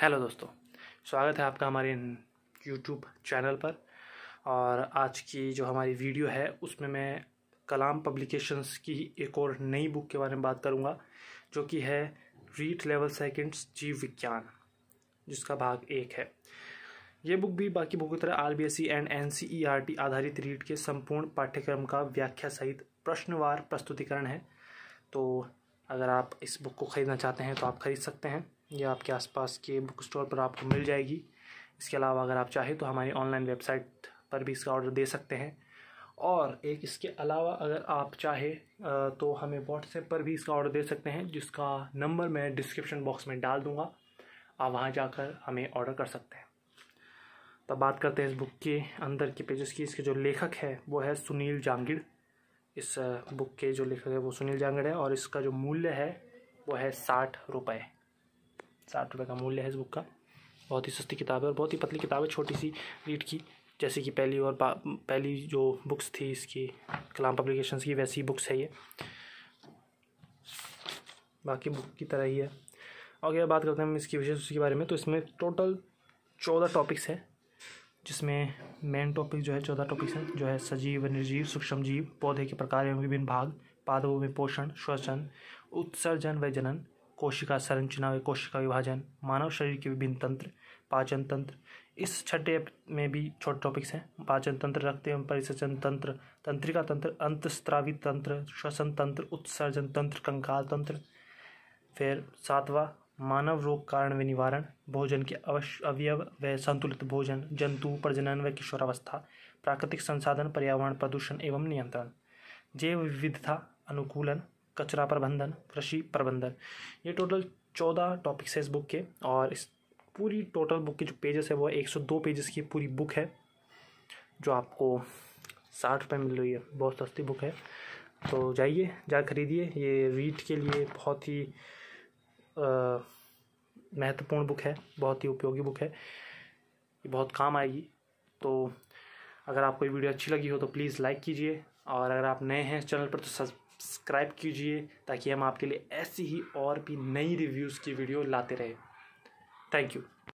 hello दोस्तों स्वागत है आपका हमारे यूट्यूब चैनल पर और आज की जो हमारी वीडियो है उसमें मैं कलाम पब्लिकेशंस की एक और नई बुक के बारे में बात करूंगा जो कि है रीट लेवल सेकंड्स जीव विज्ञान जिसका भाग एक है ये बुक भी बाकी बुक की तरह R B S C and N C E R T आधारित रीट के संपूर्ण पाठ्यक्रम का व्याख्या सहित प्रश्नवार प्रस्तुतिकरण है तो अगर आप इस बुक को ख़रीदना चाहते हैं तो आप ख़रीद सकते हैं ये आपके आसपास के बुक स्टोर पर आपको मिल जाएगी इसके अलावा अगर आप चाहें तो हमारी ऑनलाइन वेबसाइट पर भी इसका ऑर्डर दे सकते हैं और एक इसके अलावा अगर आप चाहें तो हमें व्हाट्सएप पर भी इसका ऑर्डर दे सकते हैं जिसका नंबर मैं डिस्क्रिप्शन बॉक्स में डाल दूँगा आप वहाँ जाकर हमें ऑर्डर कर सकते हैं तब बात करते हैं इस बुक के अंदर के पेजेस की इसके जो लेखक है वो है सुनील जांगिड़ इस बुक के जो लेखक है वो सुनील जांगड़ है और इसका जो मूल्य है वो है साठ रुपये साठ रुपये का मूल्य है इस बुक का बहुत ही सस्ती किताब है और बहुत ही पतली किताब है छोटी सी रीड की जैसे कि पहली और पहली जो बुक्स थी इसकी कलाम पब्लिकेशंस की वैसी बुक्स है ये बाकी बुक की तरह ही है और अगर बात करते हैं हम इसकी विशेष उसके बारे में तो इसमें टोटल चौदह टॉपिक्स है जिसमें मेन टॉपिक जो है चौदह टॉपिक्स हैं जो है सजीव निर्जीव सूक्ष्म जीव पौधे के प्रकार एवं विभिन्न भाग पादवों में पोषण श्वसन उत्सर्जन व जनन कोशिका संरचना व कोशिका विभाजन मानव शरीर के विभिन्न तंत्र पाचन तंत्र इस छठे में भी छोटे टॉपिक्स हैं पाचन तंत्र रक्त एवं परिसर्जन तंत्र तंत्रिका तंत्र अंतस्त्रावी तंत्र श्वसन तंत्र उत्सर्जन तंत्र कंकाल तंत्र फिर सातवा मानव रोग कारण व निवारण भोजन के अवश्य अवयव व संतुलित भोजन जंतु प्रजनन व किशोरावस्था प्राकृतिक संसाधन पर्यावरण प्रदूषण एवं नियंत्रण जैव विविधता अनुकूलन कचरा प्रबंधन कृषि प्रबंधन ये टोटल चौदह टॉपिक्स है इस बुक के और इस पूरी टोटल बुक के जो पेजेस है वो एक सौ दो पेजेस की पूरी बुक है जो आपको साठ रुपये मिल रही है बहुत सस्ती बुक है तो जाइए जा खरीदिए ये रीड के लिए बहुत ही महत्वपूर्ण बुक है बहुत ही उपयोगी बुक है ये बहुत काम आएगी तो अगर आपको ये वीडियो अच्छी लगी हो तो प्लीज़ लाइक कीजिए और अगर आप नए हैं इस चैनल पर तो सब्सक्राइब सब्सक्राइब कीजिए ताकि हम आपके लिए ऐसी ही और भी नई रिव्यूज़ की वीडियो लाते रहें थैंक यू